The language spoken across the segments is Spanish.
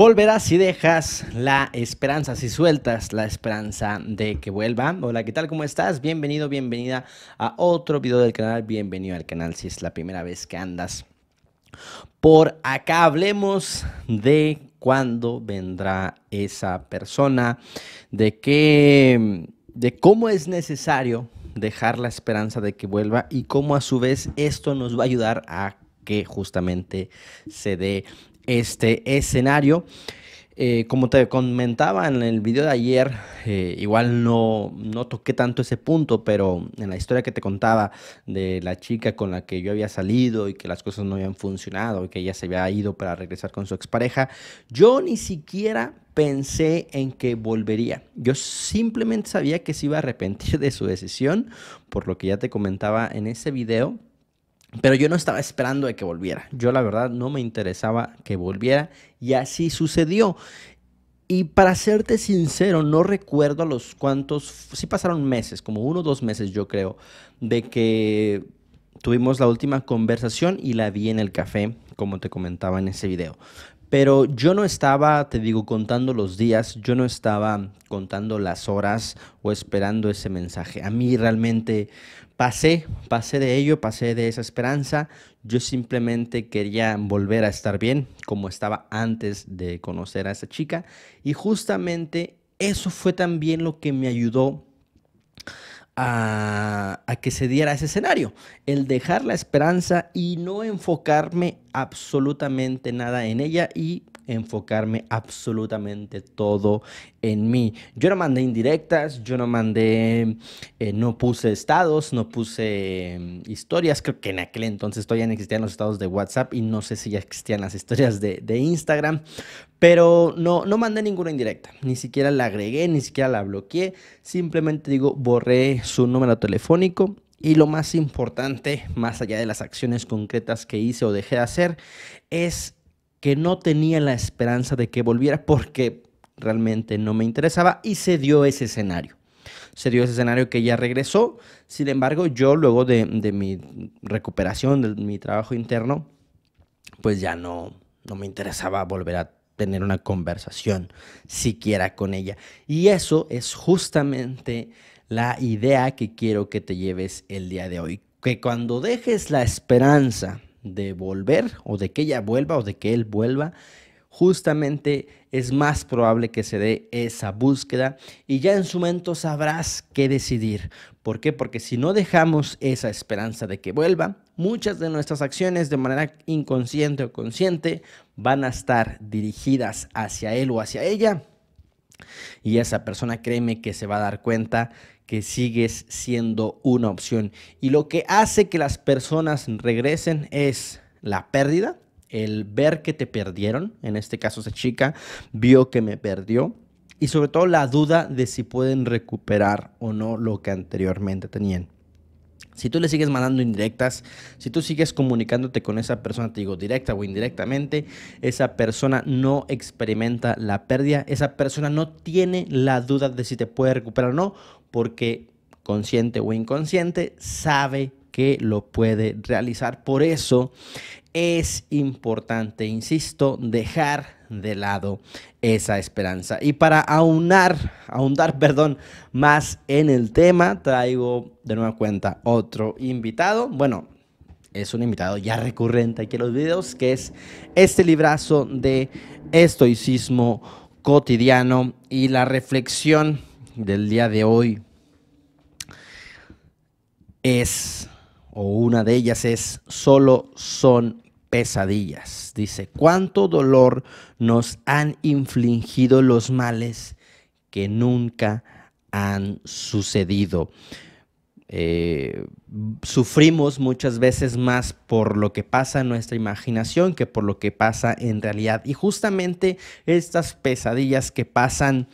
Volverás si dejas la esperanza, si sueltas la esperanza de que vuelva. Hola, ¿qué tal? ¿Cómo estás? Bienvenido, bienvenida a otro video del canal. Bienvenido al canal si es la primera vez que andas por acá. Hablemos de cuándo vendrá esa persona, de qué, de cómo es necesario dejar la esperanza de que vuelva y cómo a su vez esto nos va a ayudar a que justamente se dé este escenario. Eh, como te comentaba en el video de ayer, eh, igual no, no toqué tanto ese punto, pero en la historia que te contaba de la chica con la que yo había salido y que las cosas no habían funcionado y que ella se había ido para regresar con su expareja, yo ni siquiera pensé en que volvería. Yo simplemente sabía que se iba a arrepentir de su decisión, por lo que ya te comentaba en ese video, pero yo no estaba esperando de que volviera. Yo la verdad no me interesaba que volviera y así sucedió. Y para serte sincero, no recuerdo a los cuantos, sí pasaron meses, como uno o dos meses yo creo, de que tuvimos la última conversación y la vi en el café, como te comentaba en ese video. Pero yo no estaba, te digo, contando los días, yo no estaba contando las horas o esperando ese mensaje. A mí realmente pasé, pasé de ello, pasé de esa esperanza. Yo simplemente quería volver a estar bien como estaba antes de conocer a esa chica. Y justamente eso fue también lo que me ayudó a, que se diera ese escenario, el dejar la esperanza y no enfocarme absolutamente nada en ella y enfocarme absolutamente todo en mí. Yo no mandé indirectas, yo no mandé, eh, no puse estados, no puse mm, historias. Creo que en aquel entonces todavía no existían los estados de WhatsApp y no sé si ya existían las historias de, Instagram. Pero no, no mandé ninguna indirecta, ni siquiera la agregué, ni siquiera la bloqueé. Simplemente digo, borré su número telefónico y lo más importante, más allá de las acciones concretas que hice o dejé de hacer, es que no tenía la esperanza de que volviera porque realmente no me interesaba y se dio ese escenario. Se dio ese escenario que ya regresó, sin embargo yo luego de, mi recuperación, de mi trabajo interno, pues ya no, no me interesaba volver a tener una conversación siquiera con ella. Y eso es justamente la idea que quiero que te lleves el día de hoy. Que cuando dejes la esperanza de volver o de que ella vuelva o de que él vuelva, justamente es más probable que se dé esa búsqueda y ya en su momento sabrás qué decidir. ¿Por qué? Porque si no dejamos esa esperanza de que vuelva, muchas de nuestras acciones de manera inconsciente o consciente van a estar dirigidas hacia él o hacia ella. Y esa persona créeme que se va a dar cuenta que sigues siendo una opción. Y lo que hace que las personas regresen es la pérdida, el ver que te perdieron, en este caso esa chica vio que me perdió, y sobre todo la duda de si pueden recuperar o no lo que anteriormente tenían. Si tú le sigues mandando indirectas, si tú sigues comunicándote con esa persona, te digo directa o indirectamente, esa persona no experimenta la pérdida, esa persona no tiene la duda de si te puede recuperar o no, porque consciente o inconsciente sabe que lo puede realizar. Por eso es importante, insisto, dejar de lado esa esperanza. Y para aunar, ahondar, perdón, más en el tema, traigo de nueva cuenta otro invitado. Bueno, es un invitado ya recurrente aquí en los videos, que es este librazo de estoicismo cotidiano y la reflexión del día de hoy es, o una de ellas es, solo son pesadillas. Dice, cuánto dolor nos han infligido los males que nunca han sucedido. Eh, sufrimos muchas veces más por lo que pasa en nuestra imaginación que por lo que pasa en realidad. Y justamente estas pesadillas que pasan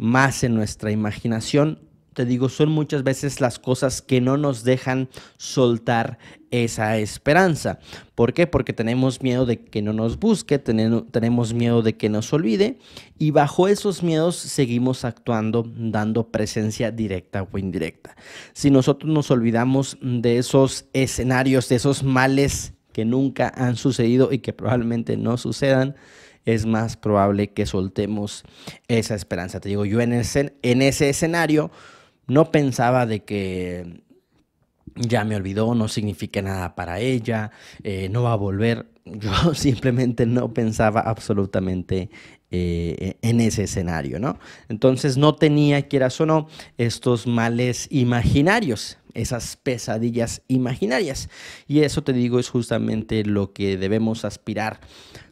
más en nuestra imaginación. Te digo, son muchas veces las cosas que no nos dejan soltar esa esperanza. ¿Por qué? Porque tenemos miedo de que no nos busque, tenemos miedo de que nos olvide y bajo esos miedos seguimos actuando dando presencia directa o indirecta. Si nosotros nos olvidamos de esos escenarios, de esos males que nunca han sucedido y que probablemente no sucedan, es más probable que soltemos esa esperanza. Te digo, yo en ese, en ese escenario no pensaba de que ya me olvidó, no significa nada para ella, eh, no va a volver. Yo simplemente no pensaba absolutamente eh, e, en ese escenario, ¿no? Entonces no tenía, quieras o no, estos males imaginarios, esas pesadillas imaginarias. Y eso te digo es justamente lo que debemos aspirar,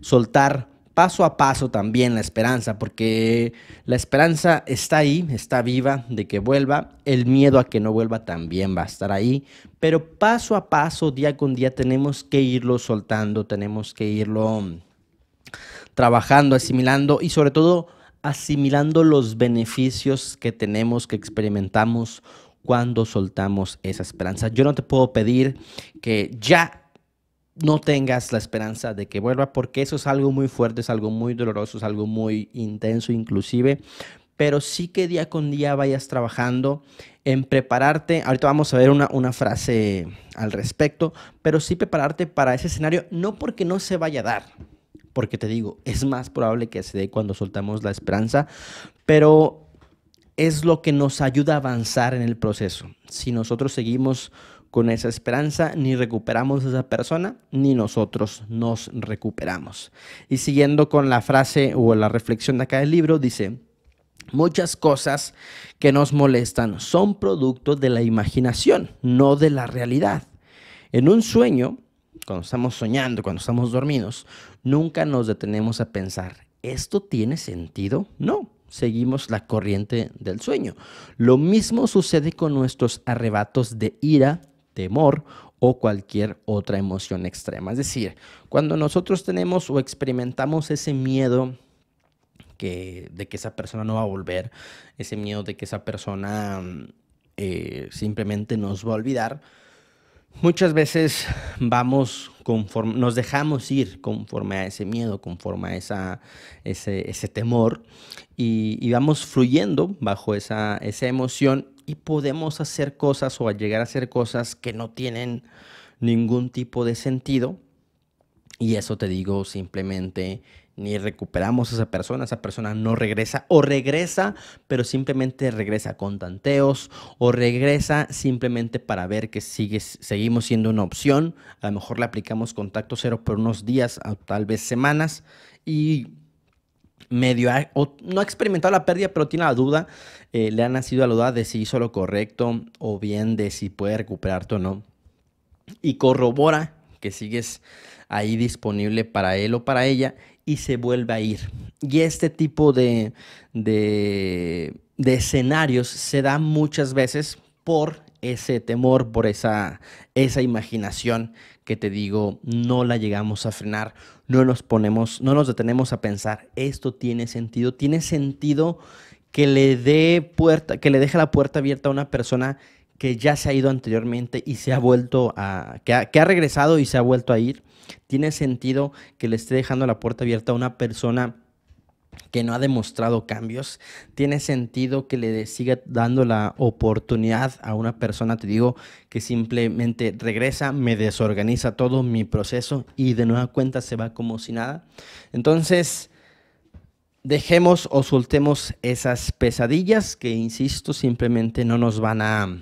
soltar paso a paso también la esperanza, porque la esperanza está ahí, está viva de que vuelva, el miedo a que no vuelva también va a estar ahí, pero paso a paso, día con día, tenemos que irlo soltando, tenemos que irlo mm, trabajando, asimilando y sobre todo asimilando los beneficios que tenemos, que experimentamos cuando soltamos esa esperanza. Yo no te puedo pedir que ya no tengas la esperanza de que vuelva, porque eso es algo muy fuerte, es algo muy doloroso, es algo muy intenso inclusive, pero sí que día con día vayas trabajando en prepararte, ahorita vamos a ver una, frase al respecto, pero sí prepararte para ese escenario, no porque no se vaya a dar, porque te digo, es más probable que se dé cuando soltamos la esperanza, pero es lo que nos ayuda a avanzar en el proceso. Si nosotros seguimos con esa esperanza ni recuperamos a esa persona, ni nosotros nos recuperamos. Y siguiendo con la frase o la reflexión de acá del libro, dice, Muchas cosas que nos molestan son producto de la imaginación, no de la realidad. En un sueño, cuando estamos soñando, cuando estamos dormidos, nunca nos detenemos a pensar, ¿esto tiene sentido? No, seguimos la corriente del sueño. Lo mismo sucede con nuestros arrebatos de ira, temor o cualquier otra emoción extrema. Es decir, cuando nosotros tenemos o experimentamos ese miedo de que esa persona no va a volver, ese miedo de que esa persona mm, eh, simplemente nos va a olvidar, muchas veces vamos nos dejamos ir conforme a ese miedo, conforme a esa, ese, temor, y, vamos fluyendo bajo esa, esa emoción y podemos hacer cosas o llegar a hacer cosas que no tienen ningún tipo de sentido. Y eso te digo simplemente, ni recuperamos a esa persona, esa persona no regresa o regresa, pero simplemente regresa con tanteos o regresa simplemente para ver que seguimos siendo una opción. A lo mejor le aplicamos contacto cero por unos días, tal vez semanas, y medio, no ha experimentado la pérdida, pero tiene la duda, eh, le han nacido la duda de si hizo lo correcto o bien de si puede recuperarte o no. Y corrobora que sigues ahí disponible para él o para ella y se vuelve a ir. Y este tipo de, de, de escenarios se da muchas veces por ese temor, por esa, esa imaginación que te digo, no la llegamos a frenar, no nos ponemos, no nos detenemos a pensar, esto tiene sentido, tiene sentido que le dé puerta, que le deje la puerta abierta a una persona que ya se ha ido anteriormente y se ha vuelto a, que que ha regresado y se ha vuelto a ir, tiene sentido que le esté dejando la puerta abierta a una persona que no ha demostrado cambios, tiene sentido que le siga dando la oportunidad a una persona, te digo, que simplemente regresa, me desorganiza todo mi proceso y de nueva cuenta se va como si nada. Entonces, dejemos o soltemos esas pesadillas que, insisto, simplemente no nos van a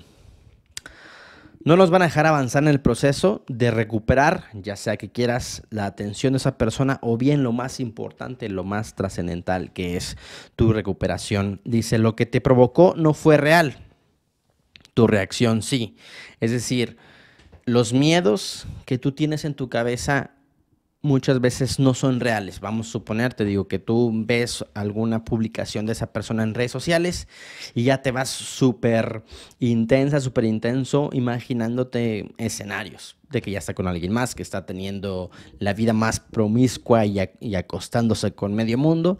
no nos van a dejar avanzar en el proceso de recuperar, ya sea que quieras la atención de esa persona o bien lo más importante, lo más trascendental que es tu recuperación. Dice, lo que te provocó no fue real, tu reacción sí. Es decir, los miedos que tú tienes en tu cabeza muchas veces no son reales. Vamos a suponer, te digo, que tú ves alguna publicación de esa persona en redes sociales y ya te vas súper intensa, súper intenso, imaginándote escenarios de que ya está con alguien más, que está teniendo la vida más promiscua y, acostándose con medio mundo.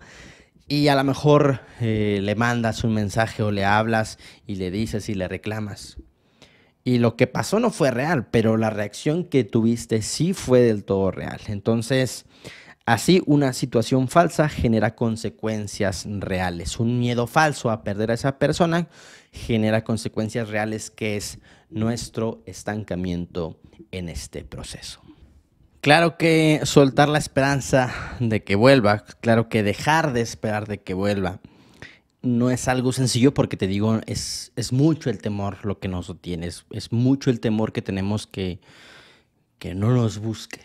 Y a lo mejor eh, le mandas un mensaje o le hablas y le dices y le reclamas. Y lo que pasó no fue real, pero la reacción que tuviste sí fue del todo real. Entonces, así una situación falsa genera consecuencias reales. Un miedo falso a perder a esa persona genera consecuencias reales que es nuestro estancamiento en este proceso. Claro que soltar la esperanza de que vuelva, claro que dejar de esperar de que vuelva no es algo sencillo porque te digo, es, mucho el temor lo que nos tiene, es, mucho el temor que tenemos que, que no nos busque.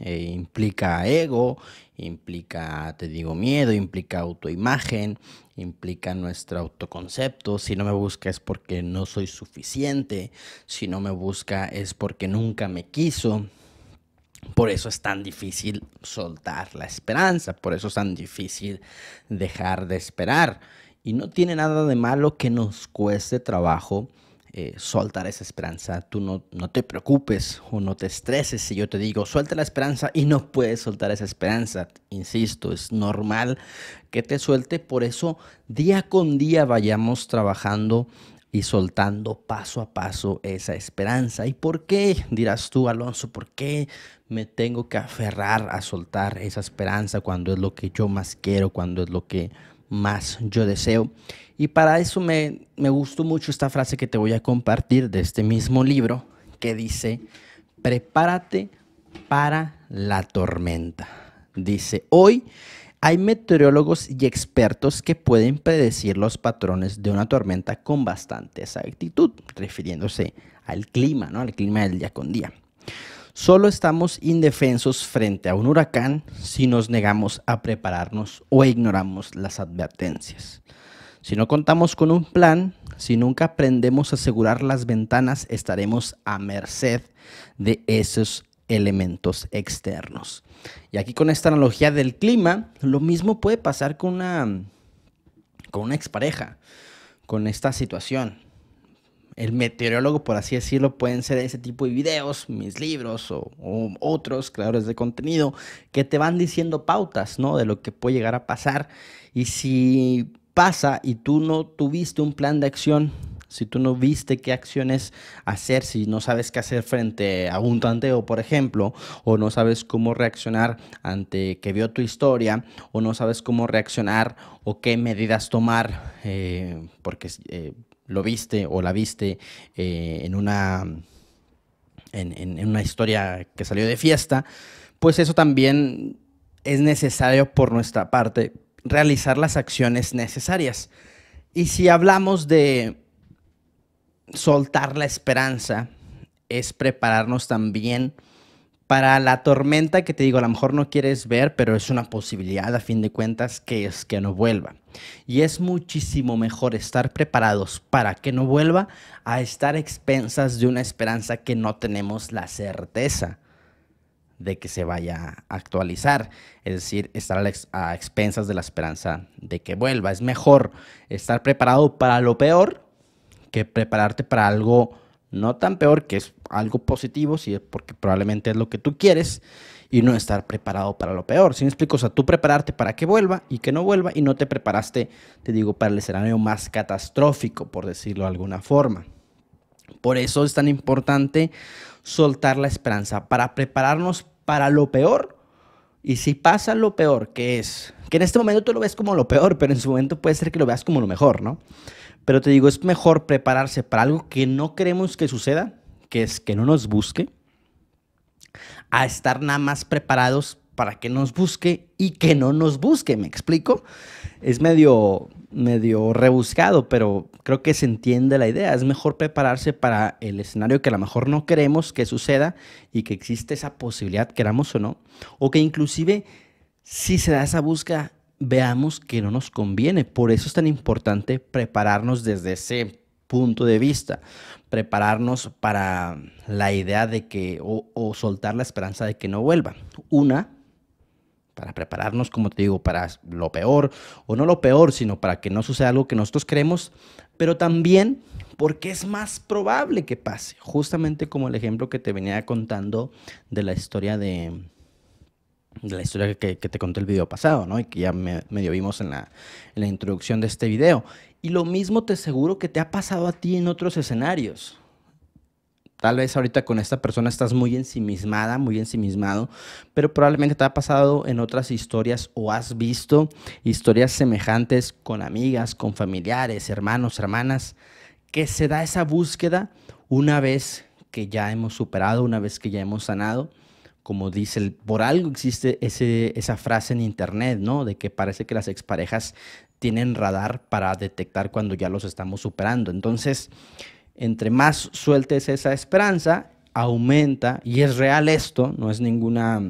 Eh, implica ego, implica, te digo, miedo, implica autoimagen, implica nuestro autoconcepto. Si no me busca es porque no soy suficiente, si no me busca es porque nunca me quiso. Por eso es tan difícil soltar la esperanza, por eso es tan difícil dejar de esperar. Y no tiene nada de malo que nos cueste trabajo eh, soltar esa esperanza. Tú no, no te preocupes o no te estreses si yo te digo, suelta la esperanza y no puedes soltar esa esperanza. Insisto, es normal que te suelte. Por eso día con día vayamos trabajando y soltando paso a paso esa esperanza. ¿Y por qué, dirás tú, Alonso, por qué me tengo que aferrar a soltar esa esperanza cuando es lo que yo más quiero, cuando es lo que más yo deseo. Y para eso me, gustó mucho esta frase que te voy a compartir de este mismo libro que dice, prepárate para la tormenta. Dice, hoy hay meteorólogos y expertos que pueden predecir los patrones de una tormenta con bastante exactitud, refiriéndose al clima, ¿no? Al clima del día con día. Solo estamos indefensos frente a un huracán si nos negamos a prepararnos o ignoramos las advertencias. Si no contamos con un plan, si nunca aprendemos a asegurar las ventanas, estaremos a merced de esos elementos externos. Y aquí con esta analogía del clima, lo mismo puede pasar con una, con una expareja, con esta situación el meteorólogo, por así decirlo, pueden ser ese tipo de videos, mis libros o, otros creadores de contenido que te van diciendo pautas, ¿no? De lo que puede llegar a pasar. Y si pasa y tú no tuviste un plan de acción, si tú no viste qué acciones hacer, si no sabes qué hacer frente a un tanteo, por ejemplo, o no sabes cómo reaccionar ante que vio tu historia, o no sabes cómo reaccionar o qué medidas tomar, eh, porque... Eh, lo viste o la viste eh, en, una, en una historia que salió de fiesta, pues eso también es necesario por nuestra parte realizar las acciones necesarias. Y si hablamos de soltar la esperanza, es prepararnos también para la tormenta que te digo, a lo mejor no quieres ver, pero es una posibilidad a fin de cuentas que es que no vuelva. Y es muchísimo mejor estar preparados para que no vuelva a estar expensas de una esperanza que no tenemos la certeza de que se vaya a actualizar. Es decir, estar a expensas de la esperanza de que vuelva. Es mejor estar preparado para lo peor que prepararte para algo no tan peor, que es algo positivo, si es porque probablemente es lo que tú quieres, y no estar preparado para lo peor. Si me explico, o sea, tú prepararte para que vuelva y que no vuelva, y no te preparaste, te digo, para el escenario más catastrófico, por decirlo de alguna forma. Por eso es tan importante soltar la esperanza, para prepararnos para lo peor. Y si pasa lo peor, que es, que en este momento tú lo ves como lo peor, pero en su momento puede ser que lo veas como lo mejor, ¿no? Pero te digo, es mejor prepararse para algo que no queremos que suceda, que es que no nos busque, a estar nada más preparados para que nos busque y que no nos busque, ¿me explico? Es medio, medio rebuscado, pero creo que se entiende la idea. Es mejor prepararse para el escenario que a lo mejor no queremos que suceda y que existe esa posibilidad, queramos o no, o que inclusive si se da esa búsqueda, veamos que no nos conviene. Por eso es tan importante prepararnos desde ese punto de vista, prepararnos para la idea de que, o, soltar la esperanza de que no vuelva. Una, para prepararnos, como te digo, para lo peor, o no lo peor, sino para que no suceda algo que nosotros creemos, pero también porque es más probable que pase, justamente como el ejemplo que te venía contando de la historia de, la historia que, te conté el video pasado, ¿no? Y que ya medio vimos en la, en la introducción de este video. Y lo mismo te aseguro que te ha pasado a ti en otros escenarios. Tal vez ahorita con esta persona estás muy ensimismada, muy ensimismado, pero probablemente te ha pasado en otras historias o has visto historias semejantes con amigas, con familiares, hermanos, hermanas, que se da esa búsqueda una vez que ya hemos superado, una vez que ya hemos sanado como dice, por algo existe ese, esa frase en internet, ¿no? De que parece que las exparejas tienen radar para detectar cuando ya los estamos superando. Entonces, entre más sueltes esa esperanza, aumenta, y es real esto, no es ninguna,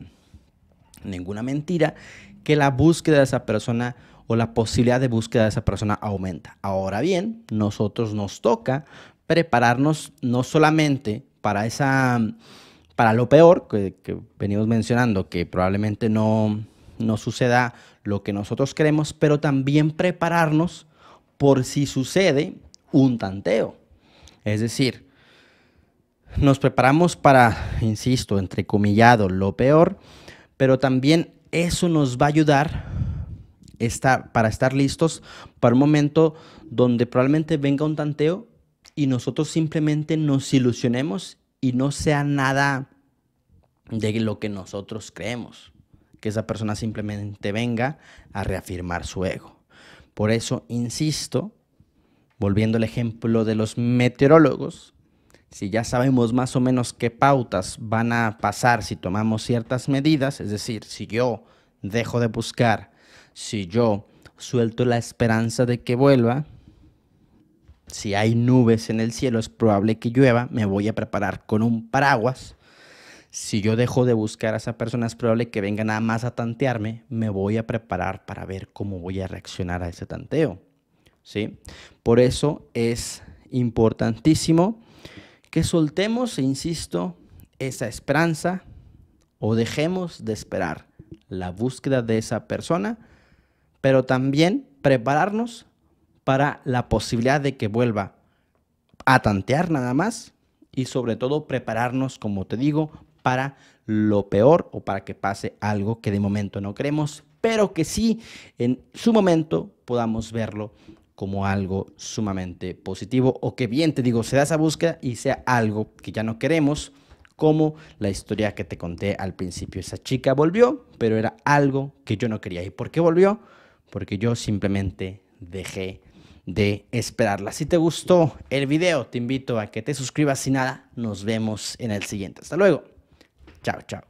ninguna mentira, que la búsqueda de esa persona o la posibilidad de búsqueda de esa persona aumenta. Ahora bien, nosotros nos toca prepararnos no solamente para esa para lo peor, que, venimos mencionando, que probablemente no, no suceda lo que nosotros queremos, pero también prepararnos por si sucede un tanteo. Es decir, nos preparamos para, insisto, entrecomillado, lo peor, pero también eso nos va a ayudar estar, para estar listos para un momento donde probablemente venga un tanteo y nosotros simplemente nos ilusionemos y no sea nada de lo que nosotros creemos, que esa persona simplemente venga a reafirmar su ego. Por eso, insisto, volviendo al ejemplo de los meteorólogos, si ya sabemos más o menos qué pautas van a pasar si tomamos ciertas medidas, es decir, si yo dejo de buscar, si yo suelto la esperanza de que vuelva, si hay nubes en el cielo es probable que llueva, me voy a preparar con un paraguas si yo dejo de buscar a esa persona, es probable que venga nada más a tantearme. Me voy a preparar para ver cómo voy a reaccionar a ese tanteo. ¿Sí? Por eso es importantísimo que soltemos, e insisto, esa esperanza o dejemos de esperar la búsqueda de esa persona, pero también prepararnos para la posibilidad de que vuelva a tantear nada más y sobre todo prepararnos, como te digo, para lo peor o para que pase algo que de momento no queremos, pero que sí en su momento podamos verlo como algo sumamente positivo o que bien, te digo, se da esa búsqueda y sea algo que ya no queremos, como la historia que te conté al principio. Esa chica volvió, pero era algo que yo no quería. ¿Y por qué volvió? Porque yo simplemente dejé de esperarla. Si te gustó el video, te invito a que te suscribas y nada, nos vemos en el siguiente. Hasta luego. Chao, chao.